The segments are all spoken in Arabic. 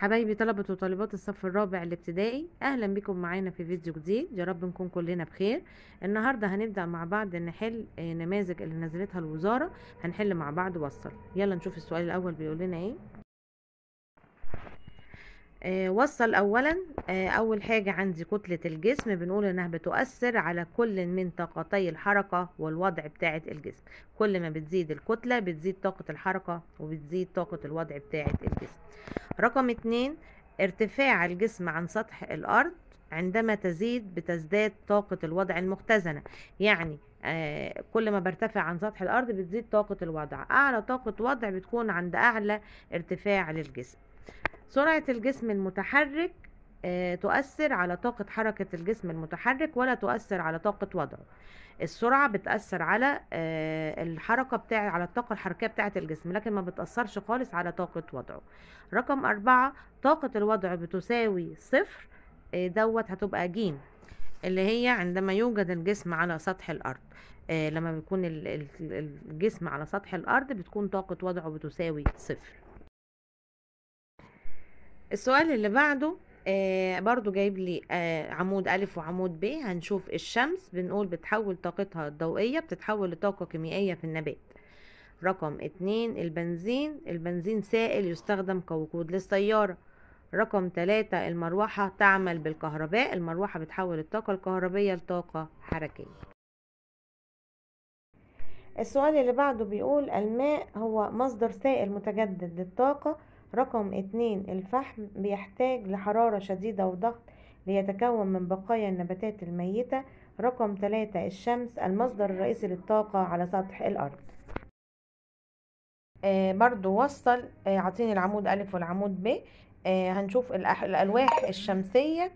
حبايبي طلبة وطالبات الصف الرابع الابتدائي اهلا بكم معانا في فيديو جديد يا رب نكون كلنا بخير النهارده هنبدا مع بعض نحل آه، نماذج اللي نزلتها الوزاره هنحل مع بعض وصل يلا نشوف السؤال الاول بيقول لنا ايه آه، وصل اولا آه، اول حاجة عندي كتلة الجسم بنقول انها بتؤثر على كل من طاقتي الحركة والوضع بتاعة الجسم كل ما بتزيد الكتلة بتزيد طاقة الحركة وبتزيد طاقة الوضع بتاعة الجسم رقم اتنين ارتفاع الجسم عن سطح الارض عندما تزيد بتزداد طاقة الوضع المختزنة يعني آه كل ما برتفع عن سطح الارض بتزيد طاقة الوضع اعلى طاقة وضع بتكون عند اعلى ارتفاع للجسم سرعة الجسم المتحرك آه، تؤثر على طاقة حركة الجسم المتحرك ولا تؤثر على طاقة وضعه السرعة بتأثر على آه، الحركة بتاع على الطاقة الحركية بتاعة الجسم لكن ما بتأثرش خالص على طاقة وضعه رقم أربعة طاقة الوضع بتساوي صفر آه، دوت هتبقى جيم اللي هي عندما يوجد الجسم على سطح الأرض لما بيكون الجسم على سطح الأرض بتكون طاقة وضعه بتساوي صفر السؤال اللي بعده آه برضو جايب لي آه عمود ألف وعمود ب هنشوف الشمس بنقول بتحول طاقتها الضوئية بتتحول لطاقة كيميائية في النبات رقم اتنين البنزين البنزين سائل يستخدم كوقود للسيارة رقم تلاتة المروحة تعمل بالكهرباء المروحة بتحول الطاقة الكهربية لطاقة حركية السؤال اللي بعده بيقول الماء هو مصدر سائل متجدد للطاقة رقم اتنين الفحم بيحتاج لحرارة شديدة وضغط ليتكون من بقايا النباتات الميتة رقم تلاتة الشمس المصدر الرئيسي للطاقة على سطح الأرض آه برضو وصل آه عطيني العمود ألف والعمود ب آه هنشوف الألواح الشمسية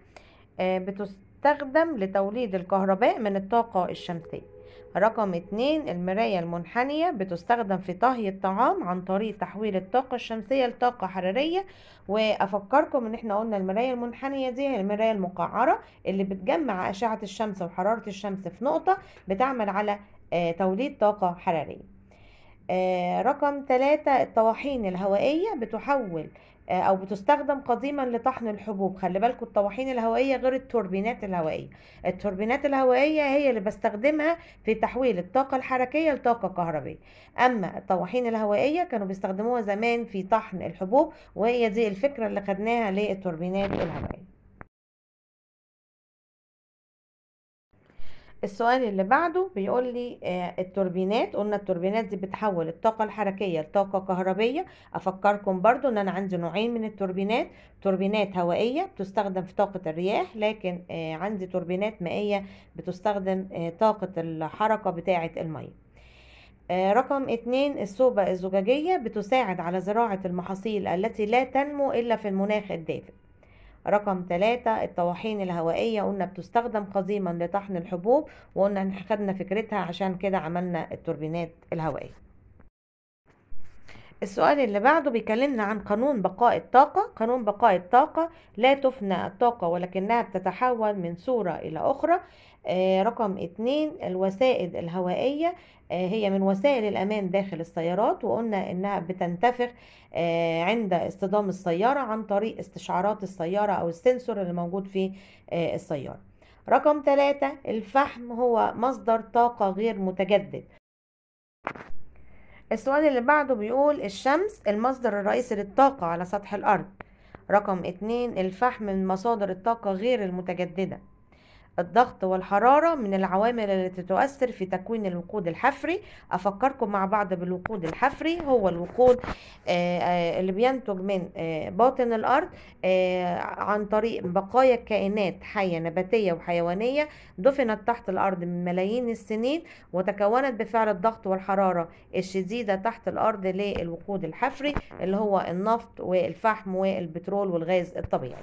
آه، بتس تستخدم لتوليد الكهرباء من الطاقة الشمسية رقم اتنين المراية المنحنية بتستخدم في طهي الطعام عن طريق تحويل الطاقة الشمسية لطاقة حرارية وأفكركم إن احنا قلنا المراية المنحنية دي هي المراية المقعرة اللي بتجمع أشعة الشمس وحرارة الشمس في نقطة بتعمل على آه، توليد طاقة حرارية آه، رقم تلاتة الطواحين الهوائية بتحول آه، او بتستخدم قديما لطحن الحبوب خلي بالكم الطواحين الهوائيه غير التوربينات الهوائيه التوربينات الهوائيه هي اللي بستخدمها في تحويل الطاقه الحركيه لطاقه كهربيه اما الطواحين الهوائيه كانوا بيستخدموها زمان في طحن الحبوب وهي دي الفكره اللي خدناها للتوربينات الهوائيه السؤال اللي بعده بيقول لي آه التوربينات قلنا التوربينات دي بتحول الطاقة الحركية لطاقة كهربية أفكركم برضو إن أنا عندي نوعين من التوربينات توربينات هوائية بتستخدم في طاقة الرياح لكن آه عندي توربينات مائية بتستخدم آه طاقة الحركة بتاعة المية آه، رقم اتنين الصوبة الزجاجية بتساعد على زراعة المحاصيل التي لا تنمو إلا في المناخ الدافئ رقم ثلاثة الطواحين الهوائية قلنا بتستخدم قديما لطحن الحبوب وقلنا خدنا فكرتها عشان كده عملنا التوربينات الهوائية السؤال اللي بعده بيكلمنا عن قانون بقاء الطاقة قانون بقاء الطاقة لا تفنى الطاقة ولكنها بتتحول من صورة إلى أخرى آه رقم اتنين الوسائد الهوائية آه هي من وسائل الأمان داخل السيارات وقلنا إنها بتنتفخ آه عند اصطدام السيارة عن طريق استشعارات السيارة أو السنسور اللي موجود في آه، السيارة رقم ثلاثة الفحم هو مصدر طاقة غير متجدد السؤال اللي بعده بيقول الشمس المصدر الرئيسي للطاقة على سطح الأرض رقم اتنين الفحم من مصادر الطاقة غير المتجددة الضغط والحرارة من العوامل التي تؤثر في تكوين الوقود الحفري أفكركم مع بعض بالوقود الحفري هو الوقود آه، آه، اللي بينتج من آه، باطن الأرض عن طريق بقايا كائنات حية نباتية وحيوانية دفنت تحت الأرض من ملايين السنين وتكونت بفعل الضغط والحرارة الشديدة تحت الأرض للوقود الحفري اللي هو النفط والفحم والبترول والغاز الطبيعي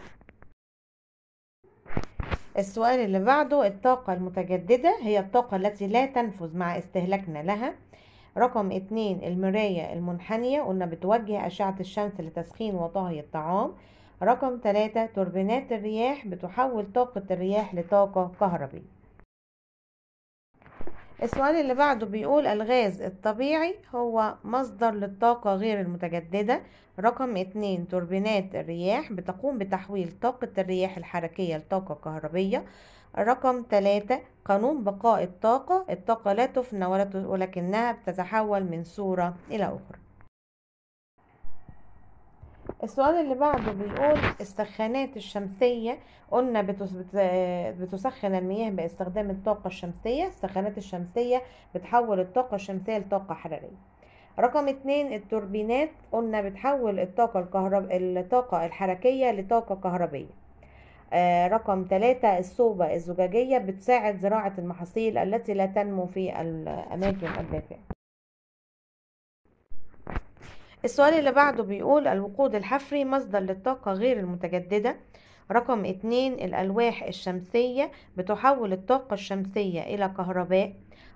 السؤال اللي بعده الطاقة المتجددة هي الطاقة التي لا تنفذ مع استهلاكنا لها رقم اتنين المراية المنحنية قلنا بتوجه أشعة الشمس لتسخين وطهي الطعام رقم تلاتة توربينات الرياح بتحول طاقة الرياح لطاقة كهربية السؤال اللي بعده بيقول الغاز الطبيعي هو مصدر للطاقة غير المتجددة رقم اتنين توربينات الرياح بتقوم بتحويل طاقة الرياح الحركية لطاقة كهربية رقم تلاتة قانون بقاء الطاقة الطاقة لا تفنى ولكنها بتتحول من صورة إلى أخرى السؤال اللي بعده بيقول السخانات الشمسية قلنا بتسخن المياه باستخدام الطاقة الشمسية السخانات الشمسية بتحول الطاقة الشمسية لطاقة حرارية رقم اتنين التوربينات قلنا بتحول الطاقة الكهرب... الطاقة الحركية لطاقة كهربية آه، رقم ثلاثة الصوبة الزجاجية بتساعد زراعة المحاصيل التي لا تنمو في الأماكن الدافئة السؤال اللي بعده بيقول الوقود الحفري مصدر للطاقة غير المتجددة رقم اتنين الألواح الشمسية بتحول الطاقة الشمسية إلى كهرباء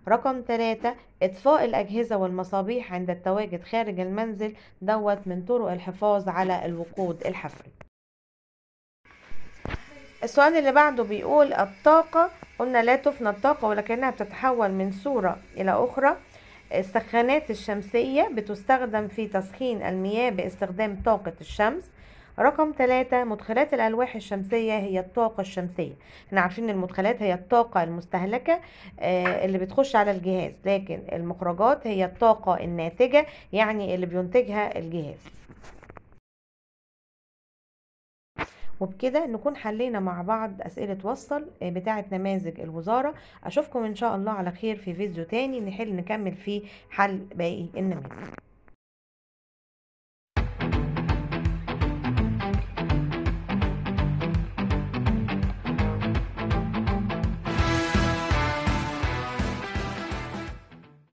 رقم تلاتة إطفاء الأجهزة والمصابيح عند التواجد خارج المنزل دوت من طرق الحفاظ على الوقود الحفري السؤال اللي بعده بيقول الطاقة قلنا لا تفنى الطاقة ولكنها بتتحول من صورة إلى أخرى السخانات الشمسية بتستخدم في تسخين المياه باستخدام طاقة الشمس رقم ثلاثة مدخلات الألواح الشمسية هي الطاقة الشمسية احنا عارفين المدخلات هي الطاقة المستهلكة آه، اللي بتخش على الجهاز لكن المخرجات هي الطاقة الناتجة يعني اللي بينتجها الجهاز وبكده نكون حلينا مع بعض أسئلة وصل آه، بتاعة نماذج الوزارة أشوفكم إن شاء الله على خير في فيديو تاني نحل نكمل فيه حل باقي النماذج